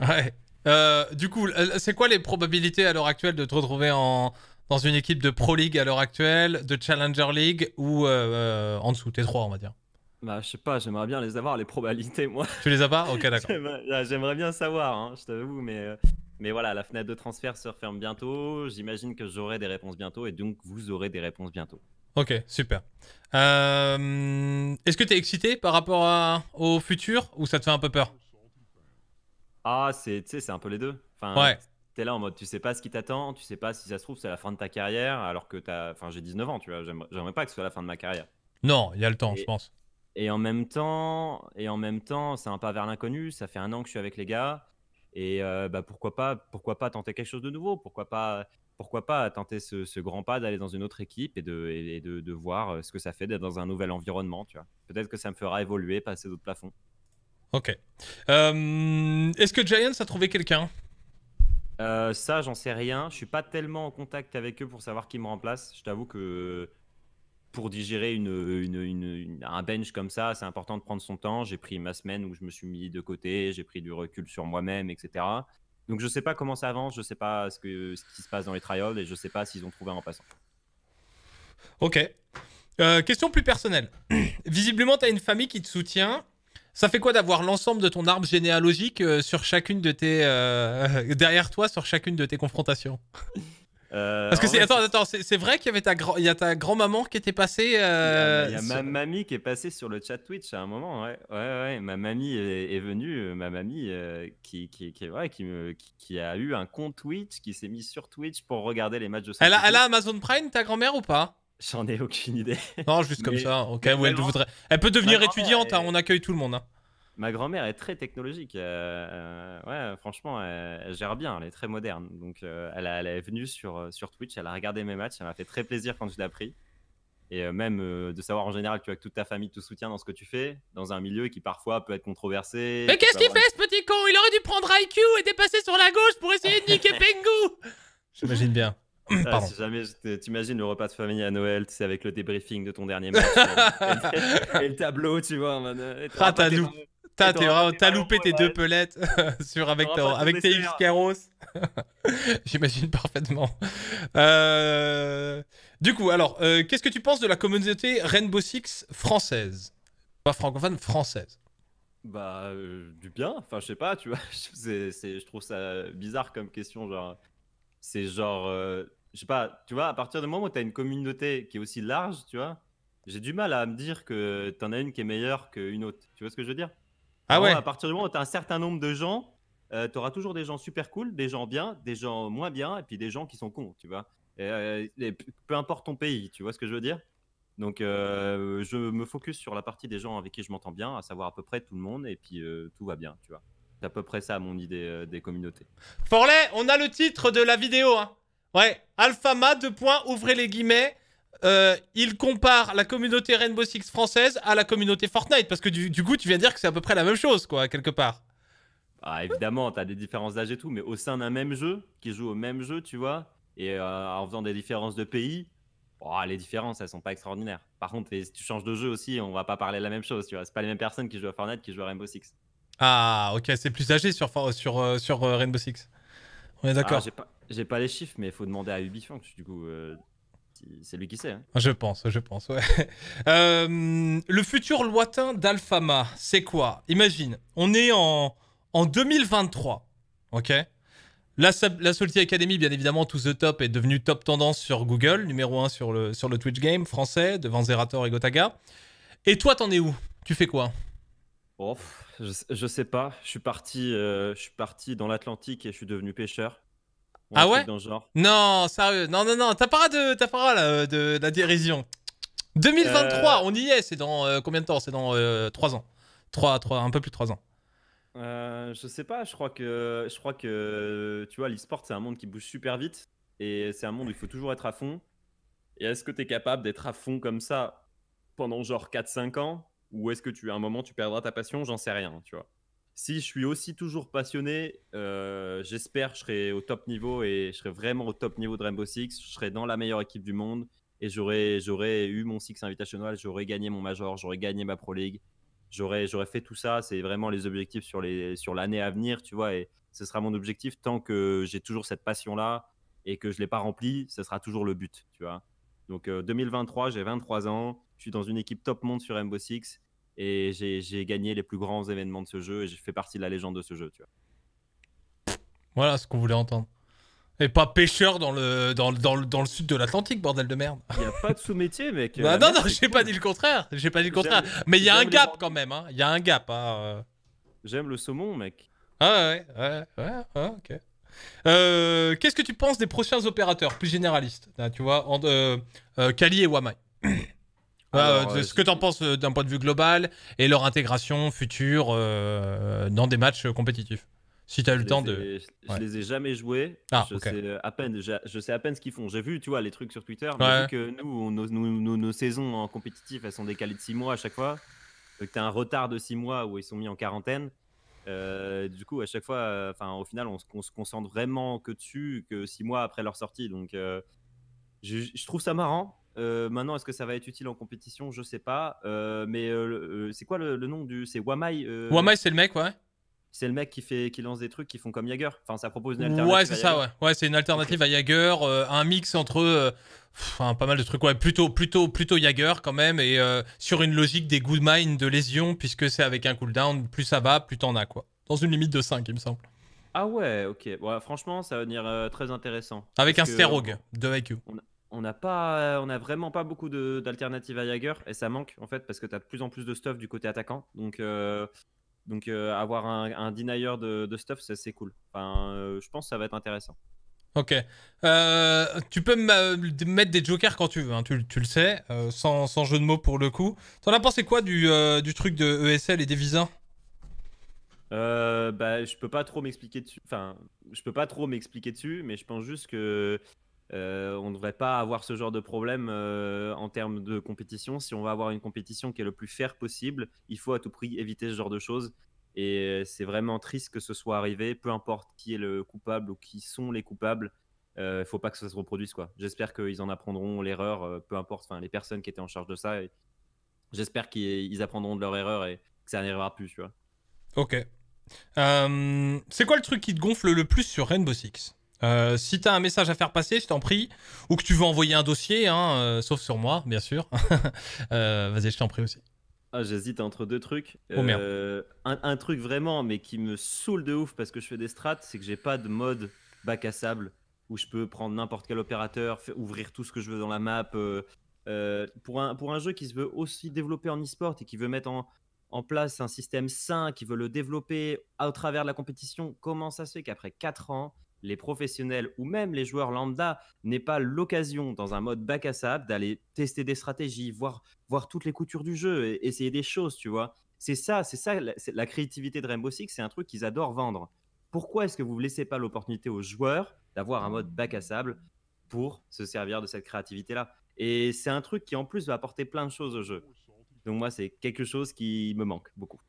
B: Ouais. Euh, du coup, c'est quoi les probabilités à l'heure actuelle de te retrouver en,
A: dans une équipe de Pro League à l'heure actuelle, de Challenger League ou euh, euh, en dessous, T3 on va dire
B: Bah je sais pas, j'aimerais bien les avoir, les probabilités moi. Tu les as pas Ok d'accord. Ah, j'aimerais bien savoir, hein, je t'avoue, mais, euh, mais voilà, la fenêtre de transfert se referme bientôt, j'imagine que j'aurai des réponses bientôt et donc vous aurez des réponses bientôt.
A: Ok, super. Est-ce que tu es excité par rapport au futur ou ça te fait un peu peur
B: Ah, c'est un peu les deux. Enfin, ouais t'es là en mode, tu sais pas ce qui t'attend, tu sais pas si ça se trouve, c'est la fin de ta carrière, alors que as Enfin, j'ai 19 ans, tu vois, j'aimerais pas que ce soit la fin de ma carrière.
A: Non, il y a le temps, je pense.
B: Et en même temps, et en même temps, c'est un pas vers l'inconnu. Ça fait un an que je suis avec les gars, et euh, bah pourquoi pas, pourquoi pas tenter quelque chose de nouveau Pourquoi pas, pourquoi pas tenter ce, ce grand pas d'aller dans une autre équipe et de, et de, de voir euh, ce que ça fait d'être dans un nouvel environnement, tu vois Peut-être que ça me fera évoluer, passer d'autres plafonds. Ok. Euh, est-ce que Giants a trouvé quelqu'un euh, ça, j'en sais rien. Je suis pas tellement en contact avec eux pour savoir qui me remplace. Je t'avoue que pour digérer un bench comme ça, c'est important de prendre son temps. J'ai pris ma semaine où je me suis mis de côté, j'ai pris du recul sur moi-même, etc. Donc je sais pas comment ça avance, je sais pas ce, que, ce qui se passe dans les trials et je sais pas s'ils ont trouvé un remplaçant. Ok. Euh, question plus personnelle.
A: Visiblement, tu as une famille qui te soutient. Ça fait quoi d'avoir l'ensemble de ton arbre généalogique euh, sur chacune de tes euh, derrière toi sur chacune de tes confrontations euh, Parce que c'est attends attends c'est vrai qu'il y avait ta grand il y a ta grand maman qui était passée. il y a, ma
B: mamie qui est passée sur le chat Twitch à un moment ouais ouais ouais ma mamie est, venue ma mamie qui, qui, qui est vrai qui me qui, a eu un compte Twitch qui s'est mis sur Twitch pour regarder les matchs de. Elle elle a Amazon Prime ta grand mère ou pas
A: J'en ai aucune idée. Non, juste comme ça. Ok, elle, elle peut devenir étudiante, hein, on accueille tout le monde. Hein.
B: Ma grand-mère est très technologique. Euh, euh, ouais, franchement, elle, gère bien, elle est très moderne. Donc, euh, elle, elle, est venue sur, sur Twitch, elle a regardé mes matchs, ça m'a fait très plaisir quand je l'ai appris. Et même de savoir en général que tu as toute ta famille te soutient dans ce que tu fais, dans un milieu qui parfois peut être controversé. Mais qu'est-ce qu'il fait ce
A: petit con Il aurait dû prendre IQ et dépasser sur la gauche pour essayer de niquer Pengu
B: J'imagine bien. Euh, si jamais t'imagines le repas de famille à Noël, c'est avec le débriefing de ton dernier match euh, et, le, tableau, tu vois. Euh, ah, t'as loupé, tes deux pelettes sur avec avec tes Yves J'imagine parfaitement.
A: Du coup, alors, qu'est-ce que tu penses de la communauté Rainbow Six française, pas francophone, française
B: Bah, du bien. Enfin, je sais pas, tu vois. Je trouve ça bizarre comme question, genre c'est genre, euh, je sais pas, tu vois, à partir du moment où tu as une communauté qui est aussi large, tu vois, j'ai du mal à me dire que tu en as une qui est meilleure qu'une autre. Tu vois ce que je veux dire Ah ouais À partir du moment où tu as un certain nombre de gens, euh, tu auras toujours des gens super cool, des gens bien, des gens moins bien, et puis des gens qui sont cons, tu vois. Et, euh, peu importe ton pays, tu vois ce que je veux dire donc, je me focus sur la partie des gens avec qui je m'entends bien, à savoir à peu près tout le monde, et puis tout va bien, tu vois à peu près ça mon idée euh, des communautés. Forlet, on a le titre de la vidéo. Hein. Ouais, Alphama,
A: deux points, ouvrez les guillemets. Euh, il compare la communauté Rainbow Six française à la communauté Fortnite. Parce que du, coup, tu viens de dire que c'est à peu près la même chose, quoi, quelque part.
B: Ah, évidemment, t'as des différences d'âge et tout, mais au sein d'un même jeu, qui joue au même jeu, tu vois, et euh, en faisant des différences de pays, oh, les différences, elles sont pas extraordinaires. Par contre, si tu changes de jeu aussi, on va pas parler de la même chose, tu vois. C'est pas les mêmes personnes qui jouent à Fortnite qui jouent à Rainbow Six. Ah, ok, c'est plus âgé sur, sur, euh, sur euh, Rainbow Six. On est d'accord. Ah, j'ai pas, les chiffres, mais il faut demander à Ubisoft, du coup. Euh, c'est lui qui sait. Hein.
A: Je pense, je pense, ouais.
B: le
A: futur lointain d'Alfama, c'est quoi Imagine, on est en, 2023, ok la, la Salty Academy, bien évidemment, tous the top est devenu top tendance sur Google, numéro 1 sur le, sur le Twitch game français, devant Zerator et Gotaga. Et toi, t'en es où Tu fais quoi
B: Oh, je, sais pas. Je suis parti, euh, je suis parti dans l'Atlantique et je suis devenu pêcheur. ah ouais Non, sérieux. Non,
A: non, non. T'as pas de, t'as pas euh, de, la dérision. 2023, euh. on y est. C'est dans combien de temps C'est dans 3 ans. 3, 3, un peu plus de 3 ans.
B: je sais pas. Je crois que, je crois que, tu vois, l'e-sport, c'est un monde qui bouge super vite. Et c'est un monde où il faut toujours être à fond. Et est-ce que tu es capable d'être à fond comme ça pendant genre 4-5 ans ou est-ce que tu, à un moment, tu perdras ta passion J'en sais rien, tu vois. Si je suis aussi toujours passionné, j'espère euh, j'espère je serai au top niveau et je serai vraiment au top niveau de Rainbow Six. Je serai dans la meilleure équipe du monde et j'aurai eu mon Six Invitational, J'aurai gagné mon Major, j'aurai gagné ma Pro League, J'aurai fait tout ça. C'est vraiment les objectifs sur, les, sur l'année à venir, tu vois. Et ce sera mon objectif tant que j'ai toujours cette passion-là et que je ne l'ai pas remplie, ce sera toujours le but, tu vois. Donc 2023, euh, j'ai 23 ans. Je suis dans une équipe top monde sur Mbo 6 et j'ai gagné les plus grands événements de ce jeu et je fais partie de la légende de ce jeu, tu
A: vois. Voilà ce qu'on voulait entendre. Et pas pêcheur dans le, dans, le sud de l'Atlantique, bordel de merde. Il n'y a pas de sous-métier, mec. Bah euh, non, non, j'ai pas dit le contraire. J'ai pas dit contraire. Mais il y a un gap quand même. Hein. Il y a un gap. Hein, euh. J'aime le saumon, mec. Ah ouais, ouais, ouais, ouais ok. Euh, qu'est-ce que tu penses des prochains opérateurs plus généralistes Tu vois, Kali et Wamai ah euh, ce que tu en penses euh, d'un point de vue global et leur intégration future euh, dans des matchs compétitifs. Si tu as eu le temps de.
B: Je les ai jamais joués. Ah, je, sais à peine, je, sais à peine ce qu'ils font. J'ai vu, tu vois, les trucs sur Twitter. que nous, nos, nos, nos, saisons en compétitif, elles sont décalées de 6 mois à chaque fois. Donc, tu as un retard de 6 mois où ils sont mis en quarantaine. du coup, à chaque fois, enfin, au final, on, se concentre vraiment que dessus, que 6 mois après leur sortie. Donc, je trouve ça marrant euh, maintenant, est-ce que ça va être utile en compétition Je sais pas. Euh, mais euh, c'est quoi le, nom du C'est Wamai. Wamai, c'est le mec, ouais. C'est le mec qui fait, qui lance des trucs qui font comme Jagger. Enfin, ça propose une alternative. Ouais, c'est ça,
A: ouais. c'est une alternative à Jagger, un mix entre, enfin, pas mal de trucs. Ouais, plutôt, plutôt, plutôt Jagger quand même, et sur une logique des good mines de lésion, puisque c'est avec un cooldown. Plus ça va, plus t'en as, quoi. Dans une limite de 5, il me semble.
B: Ah ouais, ok. Ouais, franchement, ça va venir très intéressant. Avec un sterog de IQ. On a, on n'a pas, on a vraiment pas beaucoup d'alternatives à Jagger et ça manque en fait parce que tu as de plus en plus de stuff du côté attaquant. Donc, euh, donc euh, avoir un, un, denier de, stuff, c'est cool. Euh, je pense que ça va être intéressant.
A: Ok. tu peux mettre des jokers quand tu veux, hein, tu, le sais, sans, jeu de mots pour le coup. T'en as pensé quoi du, truc de ESL et des visas
B: bah, je peux pas trop m'expliquer Enfin, je peux pas trop m'expliquer dessus, mais je pense juste que euh, on ne devrait pas avoir ce genre de problème euh, en termes de compétition. Si on va avoir une compétition qui est le plus fair possible, il faut à tout prix éviter ce genre de choses. Et euh, c'est vraiment triste que ce soit arrivé, peu importe qui est le coupable ou qui sont les coupables. Il faut pas que ça se reproduise. quoi. J'espère qu'ils en apprendront l'erreur, peu importe les personnes qui étaient en charge de ça. J'espère qu'ils apprendront de leur erreur et que ça n'arrivera plus. Tu vois.
A: Ok. c'est quoi le truc qui te gonfle le plus sur Rainbow Six euh, si tu as un message à faire passer, je t'en prie, ou que tu veux envoyer un dossier, hein, euh, sauf sur moi, bien sûr. Euh, vas-y, je t'en prie aussi.
B: Ah, j'hésite entre deux trucs. Oh, un, truc vraiment, mais qui me saoule de ouf parce que je fais des strats, c'est que j'ai pas de mode bac à sable où je peux prendre n'importe quel opérateur, ouvrir tout ce que je veux dans la map. pour, un, jeu qui se veut aussi développer en e-sport et qui veut mettre en, place un système sain, qui veut le développer au travers de la compétition, comment ça se fait qu'après 4 ans, les professionnels ou même les joueurs lambda n'aient pas l'occasion dans un mode bac à sable d'aller tester des stratégies, voir, toutes les coutures du jeu et essayer des choses, tu vois. C'est ça, c'est ça la, créativité de Rainbow Six, c'est un truc qu'ils adorent vendre. Pourquoi est-ce que vous ne laissez pas l'opportunité aux joueurs d'avoir un mode bac à sable pour se servir de cette créativité-là Et c'est un truc qui en plus va apporter plein de choses au jeu. Donc moi, c'est quelque chose qui me manque beaucoup.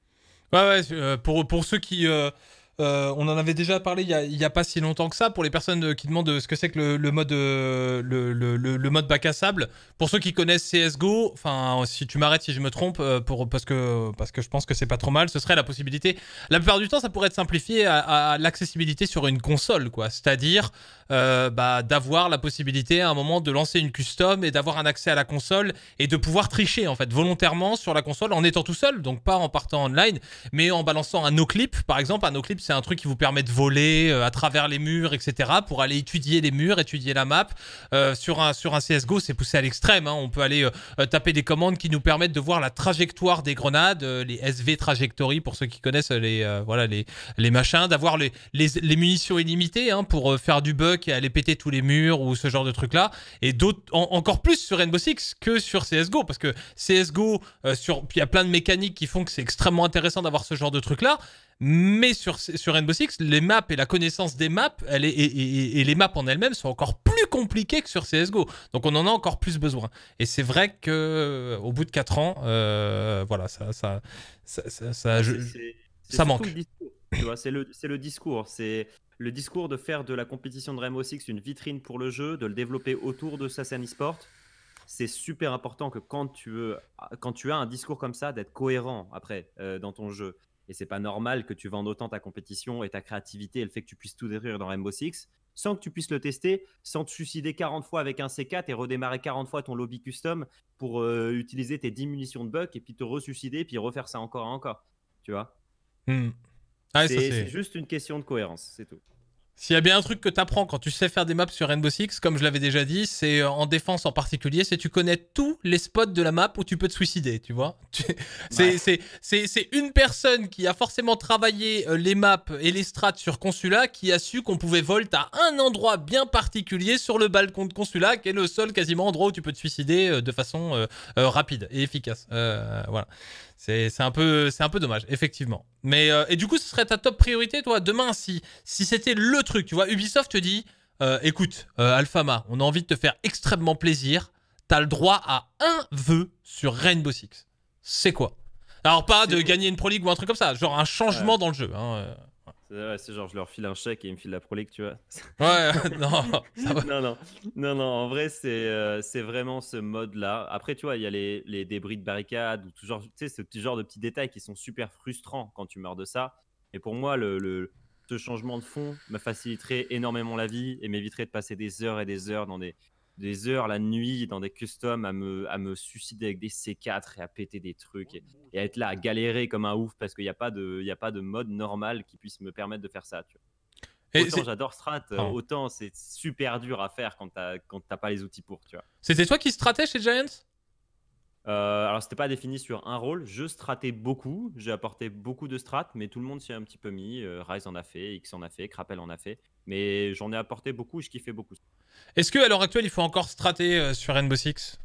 A: Ouais, ouais, euh, pour, pour ceux qui... Euh, euh, on en avait déjà parlé il n'y a, pas si longtemps que ça pour les personnes qui demandent ce que c'est que le, mode euh, le, mode bac à sable. Pour ceux qui connaissent CS:GO, enfin si tu m'arrêtes si je me trompe euh, pour parce que parce que je pense que c'est pas trop mal, ce serait la possibilité. La plupart du temps, ça pourrait être simplifié à, l'accessibilité sur une console quoi, c'est-à-dire bah, d'avoir la possibilité à un moment de lancer une custom et d'avoir un accès à la console et de pouvoir tricher en fait volontairement sur la console en étant tout seul, donc pas en partant online, mais en balançant un no clip par exemple, un no clip c'est un truc qui vous permet de voler euh, à travers les murs, etc. Pour aller étudier les murs, étudier la map. Euh, sur, un, sur un CSGO, c'est poussé à l'extrême. Hein. On peut aller euh, taper des commandes qui nous permettent de voir la trajectoire des grenades, les SV Trajectory, pour ceux qui connaissent les, voilà, les, les machins, d'avoir les, les, munitions illimitées hein, pour faire du buck et aller péter tous les murs ou ce genre de trucs-là. Et d'autres, encore plus sur Rainbow Six que sur CSGO, parce que CSGO, il y a plein de mécaniques qui font que c'est extrêmement intéressant d'avoir ce genre de truc là mais sur, sur Rainbow Six, les maps et la connaissance des maps elle est, et, les maps en elles-mêmes sont encore plus compliquées que sur CSGO. Donc on en a encore plus besoin. Et c'est vrai que euh, au bout de 4 ans, euh, voilà, ça, ça, ça, ça, ça, ah, manque. C'est
B: le, discours. C'est le discours de faire de la compétition de Rainbow Six une vitrine pour le jeu, de le développer autour de sa scène sport c'est super important que quand tu, veux, quand tu as un discours comme ça, d'être cohérent après euh, dans ton jeu. Et c'est pas normal que tu vendes autant ta compétition et ta créativité et le fait que tu puisses tout détruire dans Rainbow Six sans que tu puisses le tester, sans te suicider 40 fois avec un C4 et redémarrer 40 fois ton lobby custom pour euh, utiliser tes 10 munitions de buck et puis te ressusciter et puis refaire ça encore et encore. Tu vois hmm. ah C'est juste une question de cohérence, c'est tout.
A: S'il y a bien un truc que tu apprends quand tu sais faire des maps sur Rainbow Six, comme je l'avais déjà dit, c'est euh, en défense en particulier, c'est tu connais tous les spots de la map où tu peux te suicider, tu vois. c'est une personne qui a forcément travaillé euh, les maps et les strats sur Consulat qui a su qu'on pouvait volt à un endroit bien particulier sur le balcon de Consulat, qui est le seul quasiment endroit où tu peux te suicider euh, de façon rapide et efficace. voilà. C'est un, peu, un peu dommage, effectivement. Mais, euh, et du coup, ce serait ta top priorité, toi, demain, si, si c'était le truc, tu vois, Ubisoft te dit, euh, écoute, euh, Alphama, on a envie de te faire extrêmement plaisir, t'as le droit à un vœu sur Rainbow Six. C'est quoi Alors pas de gagner une Pro League ou un truc comme ça, genre un changement
B: dans le jeu. Hein, c'est genre, je leur file un chèque et ils me filent la prolique, tu vois. Ouais, non, non, non, non, non, en vrai, c'est euh, c'est vraiment ce mode-là. Après, tu vois, il y a les, les débris de barricades ou tout genre, tu sais, ce petit genre de petits détails qui sont super frustrants quand tu meurs de ça. Et pour moi, le, le ce changement de fond me faciliterait énormément la vie et m'éviterait de passer des heures et des heures dans des, des heures la nuit dans des customs à me, à me suicider avec des C4 et à péter des trucs et, à être là à galérer comme un ouf parce qu'il n'y a, pas de, y a pas de mode normal qui puisse me permettre de faire ça. Et autant j'adore strat, autant c'est super dur à faire quand t'as pas les outils pour. tu C'était toi qui stratais chez Giants euh, alors, c'était pas défini sur un rôle. Je stratais beaucoup. J'ai apporté beaucoup de strats, mais tout le monde s'y est un petit peu mis. Euh, Rise en a fait, X en a fait, Crapel en a fait. Mais j'en ai apporté beaucoup et je kiffais beaucoup. Est-ce qu'à l'heure actuelle, il faut encore
A: strater euh, sur Rainbow Six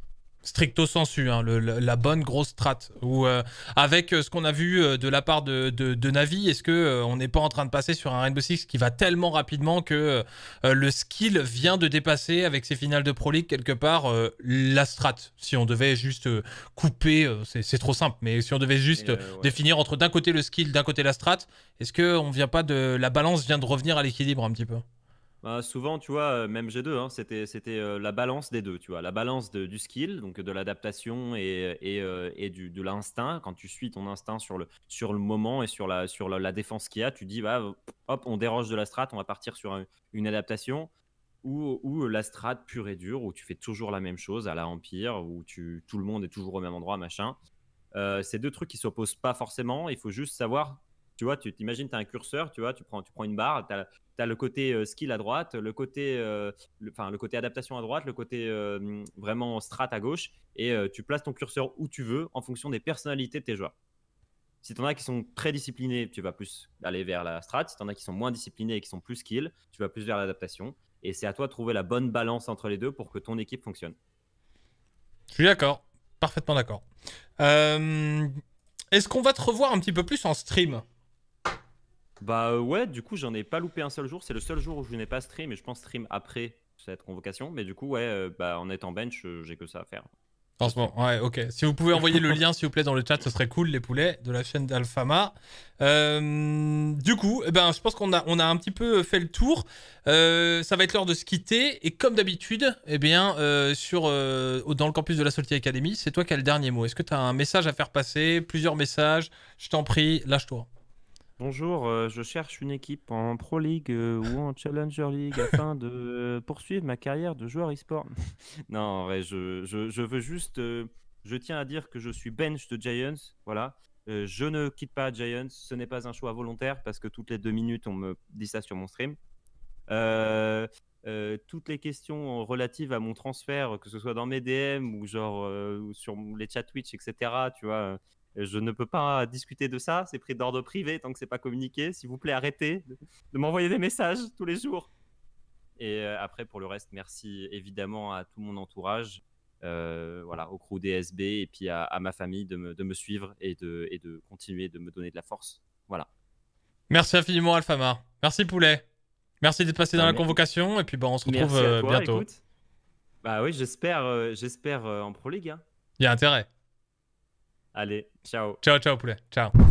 A: stricto sensu, hein, la bonne grosse strat. Ou euh, avec euh, ce qu'on a vu de la part de, Navi, est-ce que on n'est pas en train de passer sur un Rainbow Six qui va tellement rapidement que le skill vient de dépasser avec ses finales de Pro League quelque part la strat Si on devait juste couper, c'est trop simple, mais si on devait juste définir entre d'un côté le skill, d'un côté la strat, est-ce que on vient pas de la balance vient de revenir à l'équilibre un petit peu?
B: Bah, souvent, tu vois, euh, même G2, hein, c'était, c'était euh, la balance des deux, tu vois, la balance du skill, donc euh, de l'adaptation et, du, de l'instinct. Quand tu suis ton instinct sur le, sur le moment et sur la, sur la, défense qu'il y a, tu dis, bah, hop, on déroge de la strat, on va partir sur une adaptation. Ou, la strat pure et dure, où tu fais toujours la même chose à la Empire, où tu, tout le monde est toujours au même endroit, machin. Ces c'est deux trucs qui s'opposent pas forcément, il faut juste savoir tu vois, tu t'imagines, tu as un curseur, tu vois, tu prends, tu prends une barre, tu as, le côté euh, skill à droite, le côté, euh, enfin, le côté adaptation à droite, le côté euh, vraiment strat à gauche, et tu places ton curseur où tu veux en fonction des personnalités de tes joueurs. Si en as qui sont très disciplinés, tu vas plus aller vers la strat. Si t'en as qui sont moins disciplinés et qui sont plus skill, tu vas plus vers l'adaptation. Et c'est à toi de trouver la bonne balance entre les deux pour que ton équipe fonctionne. Je suis d'accord,
A: parfaitement d'accord.
B: Est-ce
A: qu'on va te revoir un petit peu plus en stream
B: bah euh, ouais, du coup, j'en ai pas loupé un seul jour. C'est le seul jour où je n'ai pas stream, et je pense stream après cette convocation. Mais du coup, ouais, euh, bah, en étant bench, euh, j'ai que ça à faire. En ouais, ok. Si vous pouvez envoyer le
A: lien, s'il vous plaît, dans le chat, ce serait cool, les poulets, de la chaîne d'Alfama. du coup, eh ben, je pense qu'on a, on a un petit peu fait le tour. ça va être l'heure de se quitter. Et comme d'habitude, eh bien, sur, dans le campus de la Solty Academy, c'est toi qui as le dernier mot. Est-ce que tu as un message à faire passer
B: Plusieurs messages Je t'en prie, lâche-toi. Bonjour, euh, je cherche une équipe en Pro League euh, ou en Challenger League afin de euh, poursuivre ma carrière de joueur e-sport. non, en je, veux juste. je tiens à dire que je suis bench de Giants. Voilà. je ne quitte pas Giants. Ce n'est pas un choix volontaire parce que toutes les deux minutes, on me dit ça sur mon stream. toutes les questions relatives à mon transfert, que ce soit dans mes DM ou genre sur les chats Twitch, etc. Tu vois, euh, je ne peux pas discuter de ça. C'est pris d'ordre privé tant que c'est pas communiqué. S'il vous plaît, arrêtez de, m'envoyer des messages tous les jours. Et euh, après, pour le reste, merci évidemment à tout mon entourage, euh, voilà, au crew DSB et puis à, ma famille de me, suivre et de, continuer de me donner de la force. Voilà.
A: Merci infiniment, Alphama, Merci, Poulet. Merci d'être passé bah, dans la convocation. Et puis, bah, on se retrouve merci à bientôt. Écoute.
B: Bah oui, j'espère j'espère en Pro League. Hein. Il y a intérêt. Allez, ciao. Ciao, ciao, poulet. Ciao.